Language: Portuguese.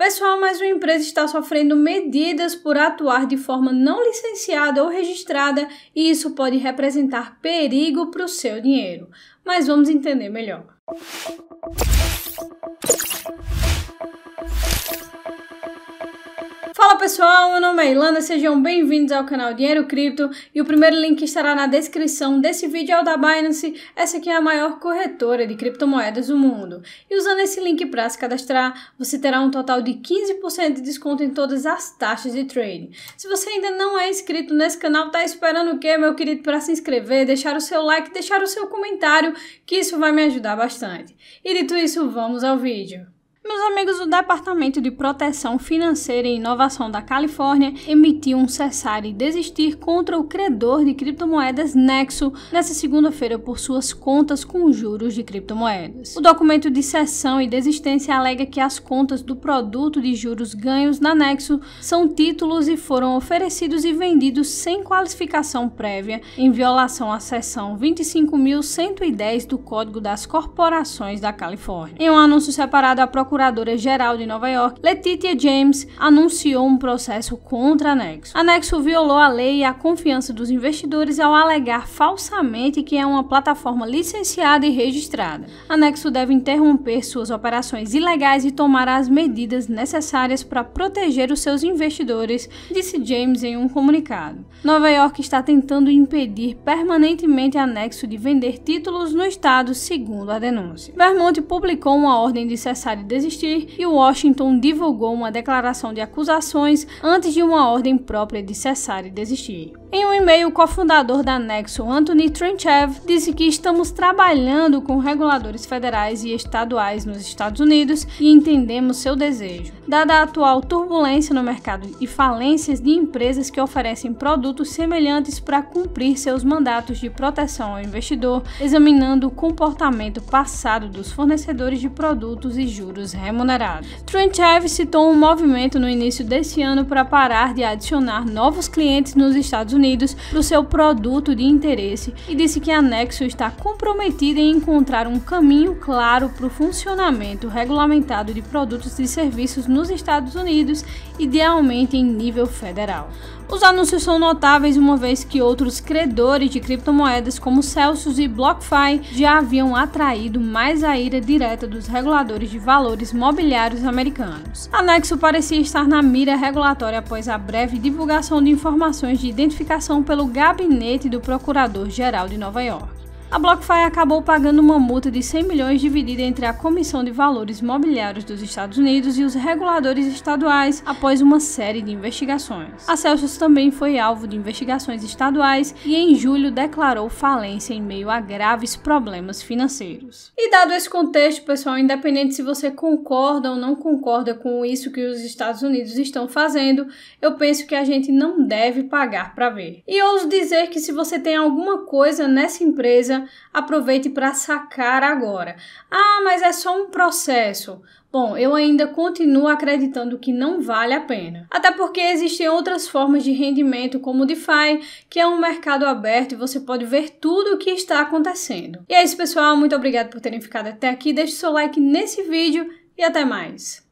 Pessoal, mas uma empresa está sofrendo medidas por atuar de forma não licenciada ou registrada e isso pode representar perigo para o seu dinheiro. Mas vamos entender melhor. pessoal, meu nome é Ilana, sejam bem-vindos ao canal Dinheiro Cripto e o primeiro link estará na descrição desse vídeo é o da Binance, essa aqui é a maior corretora de criptomoedas do mundo. E usando esse link para se cadastrar, você terá um total de 15% de desconto em todas as taxas de trading. Se você ainda não é inscrito nesse canal, tá esperando o que, meu querido, para se inscrever, deixar o seu like, deixar o seu comentário, que isso vai me ajudar bastante. E dito isso, vamos ao vídeo. Meus amigos, o Departamento de Proteção Financeira e Inovação da Califórnia emitiu um cessar e desistir contra o credor de criptomoedas Nexo nesta segunda-feira por suas contas com juros de criptomoedas. O documento de cessão e desistência alega que as contas do produto de juros ganhos na Nexo são títulos e foram oferecidos e vendidos sem qualificação prévia, em violação à seção 25.110 do Código das Corporações da Califórnia. Em um anúncio separado, a Procuradoria procuradora-geral de Nova York, Letitia James, anunciou um processo contra Anexo. Anexo violou a lei e a confiança dos investidores ao alegar falsamente que é uma plataforma licenciada e registrada. Anexo deve interromper suas operações ilegais e tomar as medidas necessárias para proteger os seus investidores, disse James em um comunicado. Nova York está tentando impedir permanentemente Anexo de vender títulos no estado, segundo a denúncia. Vermont publicou uma ordem de cessar de desistir e Washington divulgou uma declaração de acusações antes de uma ordem própria de cessar e desistir. Em um e-mail, o cofundador da Nexo, Anthony Trenchev, disse que estamos trabalhando com reguladores federais e estaduais nos Estados Unidos e entendemos seu desejo. Dada a atual turbulência no mercado e falências de empresas que oferecem produtos semelhantes para cumprir seus mandatos de proteção ao investidor, examinando o comportamento passado dos fornecedores de produtos e juros remunerados. Trenchev citou um movimento no início desse ano para parar de adicionar novos clientes nos Estados Unidos Unidos do seu produto de interesse e disse que a Nexo está comprometida em encontrar um caminho claro para o funcionamento regulamentado de produtos e serviços nos Estados Unidos, idealmente em nível federal. Os anúncios são notáveis uma vez que outros credores de criptomoedas como Celsius e BlockFi já haviam atraído mais a ira direta dos reguladores de valores mobiliários americanos. A Nexo parecia estar na mira regulatória após a breve divulgação de informações de identificação indicação pelo gabinete do Procurador-Geral de Nova York a BlockFi acabou pagando uma multa de 100 milhões dividida entre a Comissão de Valores Mobiliários dos Estados Unidos e os reguladores estaduais após uma série de investigações. A Celsius também foi alvo de investigações estaduais e em julho declarou falência em meio a graves problemas financeiros. E dado esse contexto, pessoal, independente se você concorda ou não concorda com isso que os Estados Unidos estão fazendo, eu penso que a gente não deve pagar para ver. E ouso dizer que se você tem alguma coisa nessa empresa, aproveite para sacar agora. Ah, mas é só um processo. Bom, eu ainda continuo acreditando que não vale a pena. Até porque existem outras formas de rendimento, como o DeFi, que é um mercado aberto e você pode ver tudo o que está acontecendo. E é isso, pessoal. Muito obrigado por terem ficado até aqui. Deixe seu like nesse vídeo e até mais.